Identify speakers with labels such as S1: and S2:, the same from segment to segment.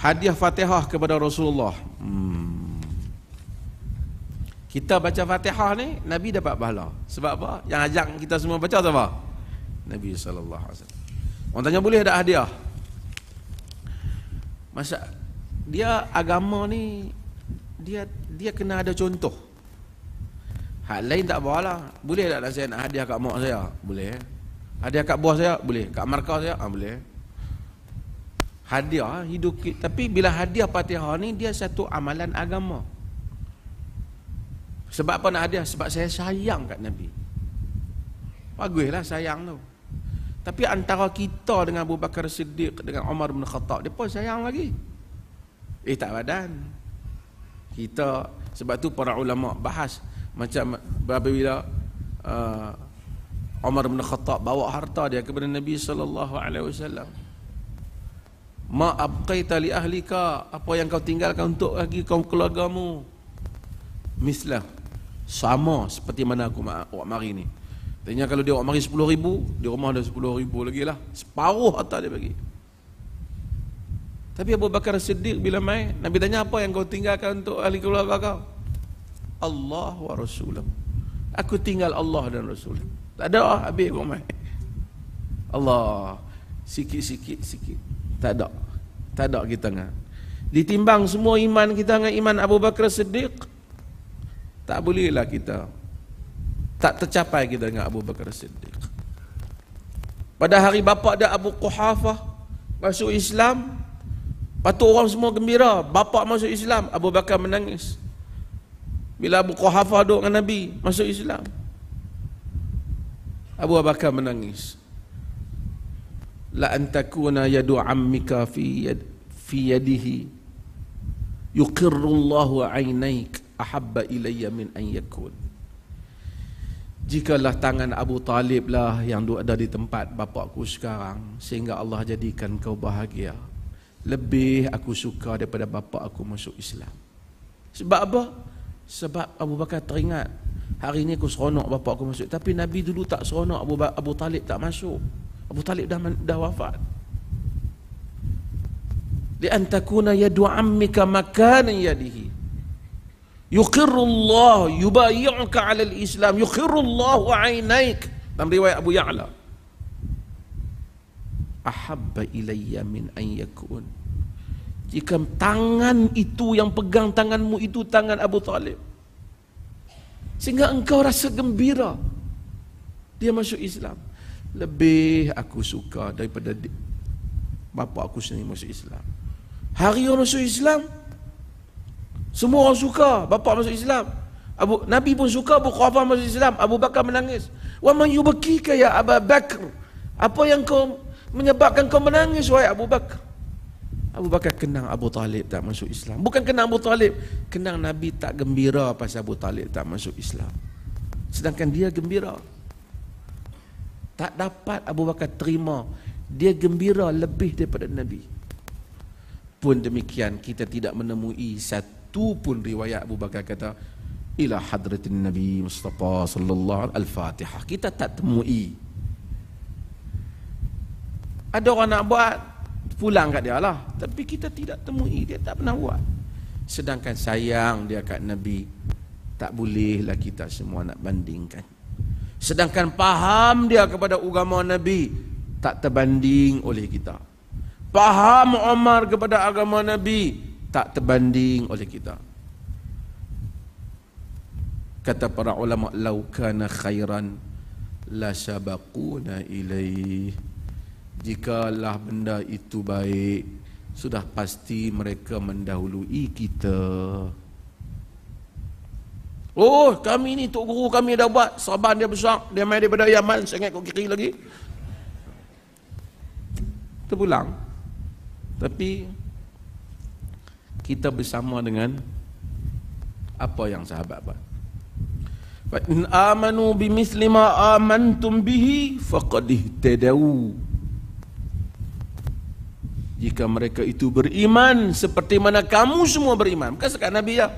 S1: hadiah fatihah kepada Rasulullah hmm. kita baca fatihah ni Nabi dapat pahala sebab apa? yang ajak kita semua baca apa? Nabi SAW orang tanya boleh tak hadiah? Masa dia agama ni dia dia kena ada contoh hal lain tak bolehlah boleh tak saya nak hadiah kat mak saya boleh hadiah kat Buah saya boleh kat markah saya ah boleh hadiah hidup kita. Tapi bila hadiah Fatihah ni dia satu amalan agama. Sebab apa nak hadiah? Sebab saya sayang kat Nabi. Baguslah sayang tu. Tapi antara kita dengan Abu Bakar Siddiq dengan Umar bin Khattab, dia pun sayang lagi. Eh tak badan. Kita sebab tu para ulama bahas macam berapa bila uh, Umar bin Khattab bawa harta dia kepada Nabi sallallahu alaihi wasallam ma abqaita li ahlika apa yang kau tinggalkan untuk lagi kaum keluargamu misla sama seperti mana aku awak mari ni tanya kalau dia awak mari 10 ribu di rumah ada 10 ribu lagi lah separuh harta dia bagi tapi Abu Bakar Siddiq bila mai Nabi tanya apa yang kau tinggalkan untuk ahli keluarga kau Allah wa Rasulullah aku tinggal Allah dan Rasul tak ada lah, habis aku mai Allah sikit-sikit sikit tak ada tak ada kita dengar Ditimbang semua iman kita dengan iman Abu Bakar Siddiq Tak bolehlah kita Tak tercapai kita dengan Abu Bakar Siddiq Pada hari bapa dia Abu Quhafah Masuk Islam Lepas tu orang semua gembira bapa masuk Islam Abu Bakar menangis Bila Abu Quhafah duduk dengan Nabi Masuk Islam Abu Bakar menangis la antakuna yadu ammika fi yad fi yadihi yuqirru Allahu aynaik ahabba ilayya min an yakun Jikalah tangan Abu Talib lah yang duduk ada di tempat bapakku sekarang Sehingga Allah jadikan kau bahagia Lebih aku suka daripada bapak aku masuk Islam Sebab apa? Sebab Abu Bakar teringat Hari ini aku seronok bapak aku masuk Tapi Nabi dulu tak seronok Abu, Abu Talib tak masuk Abu Talib dah, dah wafat Di antakuna takuna yadu ammika makanan yadihi yuqirru Allah yubayyi'uka 'ala al-Islam yuqirru Allah 'ainaik dalam riwayat Abu Ya'la ahabba ilayya min an yakun jika tangan itu yang pegang tanganmu itu tangan Abu Talib sehingga engkau rasa gembira dia masuk Islam lebih aku suka daripada di, bapa aku sendiri masuk Islam. Hari orang masuk Islam, semua orang suka bapa masuk Islam. Abu Nabi pun suka Abu Khawfah masuk Islam. Abu Bakar menangis. Wa man yubakika ya Abu Bakar? Apa yang kau menyebabkan kau menangis wahai Abu Bakar? Abu Bakar kenang Abu Talib tak masuk Islam. Bukan kenang Abu Talib, kenang Nabi tak gembira pasal Abu Talib tak masuk Islam. Sedangkan dia gembira. Tak dapat Abu Bakar terima Dia gembira lebih daripada Nabi Pun demikian kita tidak menemui Satu pun riwayat Abu Bakar kata Ila hadratin Nabi Mustafa Sallallahu Al-Fatihah Kita tak temui Ada orang nak buat Pulang kat dia lah Tapi kita tidak temui Dia tak pernah buat Sedangkan sayang dia kat Nabi Tak bolehlah kita semua nak bandingkan sedangkan paham dia kepada agama Nabi tak terbanding oleh kita. Paham Omar kepada agama Nabi tak terbanding oleh kita. Kata para ulama lau kana khairan la sabaquna ilaihi. Jikalah benda itu baik, sudah pasti mereka mendahului kita. Oh kami ni Tok Guru kami dah buat Saban dia besar Dia mai daripada Yaman Saya ingat kiri lagi Kita pulang Tapi Kita bersama dengan Apa yang sahabat buat Fa in amanu bimithli ma amantum bihi faqad ihtadaw Jika mereka itu beriman seperti mana kamu semua beriman. Bukan sekat Nabi ya.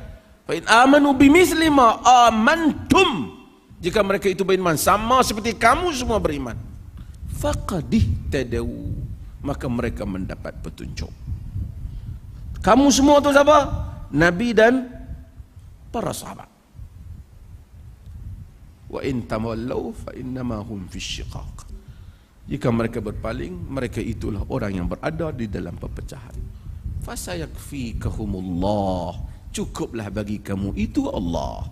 S1: Fa in amanu bimithli amantum. Jika mereka itu beriman sama seperti kamu semua beriman. Faqadih tadau. Maka mereka mendapat petunjuk. Kamu semua tu siapa? Nabi dan para sahabat. Wa in tamallaw fa innama hum fi shiqaq. Jika mereka berpaling, mereka itulah orang yang berada di dalam perpecahan. Fasayakfi kahumullah cukuplah bagi kamu itu Allah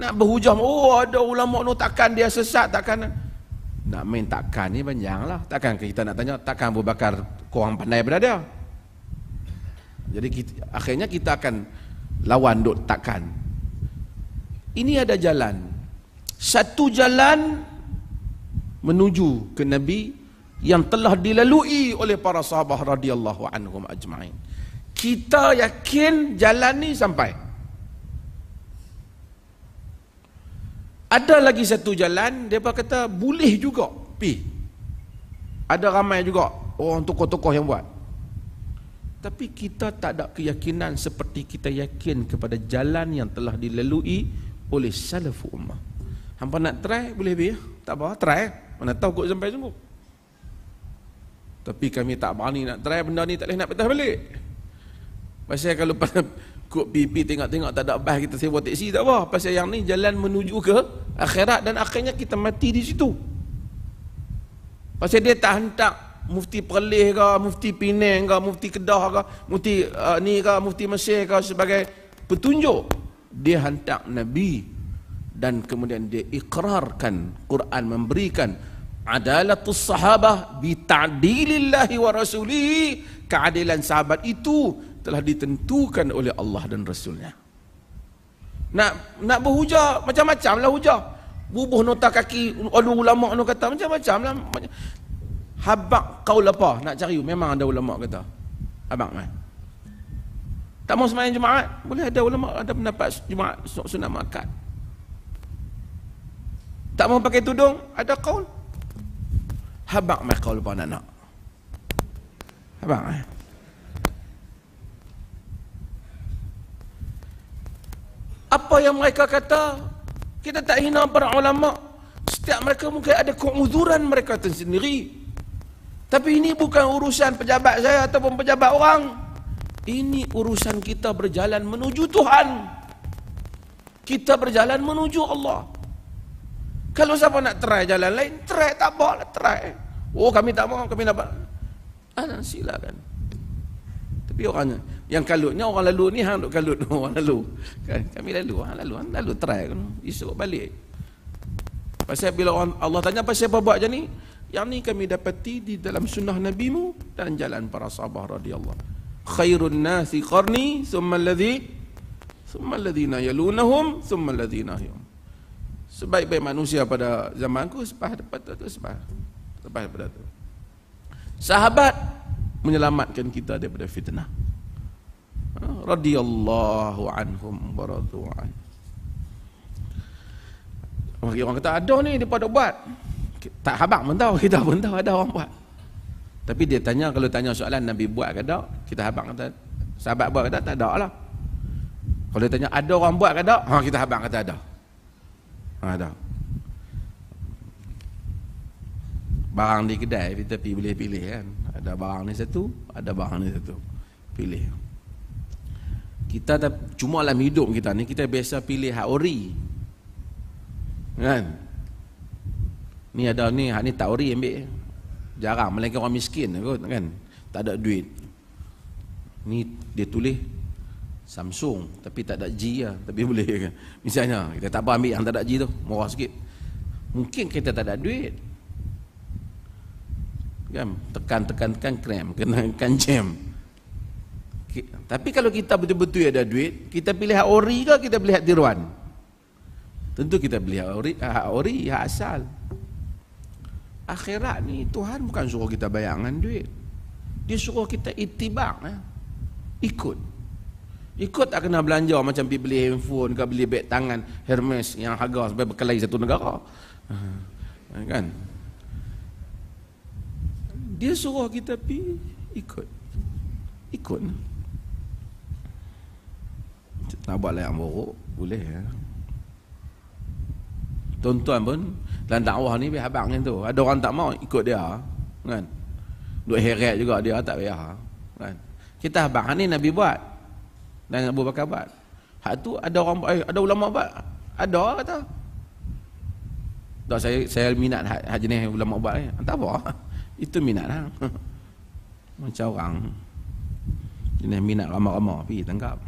S1: nak berhujah oh ada ulama ni takkan dia sesat takkan nak main takkan ni panjanglah takkan kita nak tanya takkan Abu Bakar kurang pandai berada jadi kita, akhirnya kita akan lawan duk takkan ini ada jalan satu jalan menuju ke nabi yang telah dilalui oleh para sahabat radhiyallahu anhum ajma'in kita yakin jalan ni sampai. Ada lagi satu jalan, dia kata boleh juga pi. Ada ramai juga orang tokoh-tokoh yang buat. Tapi kita tak ada keyakinan seperti kita yakin kepada jalan yang telah dilalui oleh salafu ummah. Hampa nak try boleh pi? Tak apa, try. Mana tahu kau sampai sungguh. Tapi kami tak berani nak try benda ni tak boleh nak patah balik. Pasal kalau pas kuk pipi tengok-tengok tak ada bas kita sewa teksi tak apa. Pasal yang ni jalan menuju ke akhirat dan akhirnya kita mati di situ. Pasal dia tak hantar mufti Perlis ke, mufti Penang ke, mufti Kedah ke, mufti uh, ni ke, mufti Mesir ke sebagai petunjuk. Dia hantar Nabi dan kemudian dia ikrarkan Quran memberikan adalatus sahabah bi ta'dilillahi wa rasulihi keadilan sahabat itu telah ditentukan oleh Allah dan Rasulnya. Nak nak berhujah macam-macam lah hujah. Bubuh nota kaki, ada ulama nak kata macam-macam lah. Habak kau apa nak cari? Memang ada ulama kata. Habak kan? Tak mau semayang Jumaat? Boleh ada ulama ada pendapat Jumaat sunat makat. Tak mau pakai tudung? Ada kaul. Habak mai kaul apa nak nak? Habak kan? Eh? apa yang mereka kata kita tak hina para ulama setiap mereka mungkin ada keuzuran mereka tersendiri tapi ini bukan urusan pejabat saya ataupun pejabat orang ini urusan kita berjalan menuju Tuhan kita berjalan menuju Allah kalau siapa nak try jalan lain try tak boleh try oh kami tak mau kami nak ah, silakan tapi orangnya yang kalut ni orang lalu ni hang duk kalut orang lalu. Kan kami lalu hang lalu hang lalu try kan. Esok balik. Pasal bila orang Allah tanya pasal apa buat macam ni? Yang ni kami dapati di dalam sunnah nabimu dan jalan para sahabat radhiyallahu. Khairun nasi qarni thumma alladhi thumma alladhina yalunahum thumma alladhina hum. Sebaik-baik manusia pada zamanku sebab dapat tu sebab. Sebab pada tu. Sahabat menyelamatkan kita daripada fitnah. Ha, Radiyallahu anhum baradu'an. Mungkin orang kata ada ni dia pada buat. Tak habaq pun tahu, kita pun tahu ada orang buat. Tapi dia tanya, kalau tanya soalan Nabi buat ke tak, kita habaq kata, sahabat buat ke tak, tak ada lah. Kalau dia tanya ada orang buat ke tak, ha, kita habaq kata ada. Ha, ada. Barang di kedai, kita pergi boleh pilih kan. Ada barang ni satu, ada barang ni satu. Pilih. Kita tak cuma dalam hidup kita ni, kita biasa pilih hak ori. Kan? Ni ada ni, hak ni tak ori ambil. Jarang, melainkan orang miskin kot, kan? Tak ada duit. Ni dia tulis Samsung, tapi tak ada G lah. Tapi boleh kan? Misalnya, kita tak apa ambil yang tak ada G tu, murah sikit. Mungkin kita tak ada duit, kan tekan tekan tekan krem kena kan jam tapi kalau kita betul-betul ada duit kita pilih hak ori ke kita pilih hak tiruan tentu kita beli hak ori hak ori hak asal akhirat ni Tuhan bukan suruh kita bayangan duit dia suruh kita itibak eh? ikut ikut tak kena belanja macam pergi beli handphone ke beli beg tangan Hermes yang harga sampai berkelahi satu negara eh, kan dia suruh kita pi ikut. Ikut. Nak buat layak buruk boleh ya. Tonton tuan pun dalam dakwah ni biar habaq macam tu. Ada orang tak mau ikut dia kan. Duk heret juga dia tak payah kan. Kita habaq ni Nabi buat. Dan Abu Bakar buat. Hak tu ada orang eh, ada ulama buat. Ada kata. Tak saya saya minat hak, hak jenis ulama buat ni. Eh. Entah apa. อิตุมินะนะมันเจ้ากังนี่มินะก็มาก็หมอพี่ตั้งกับ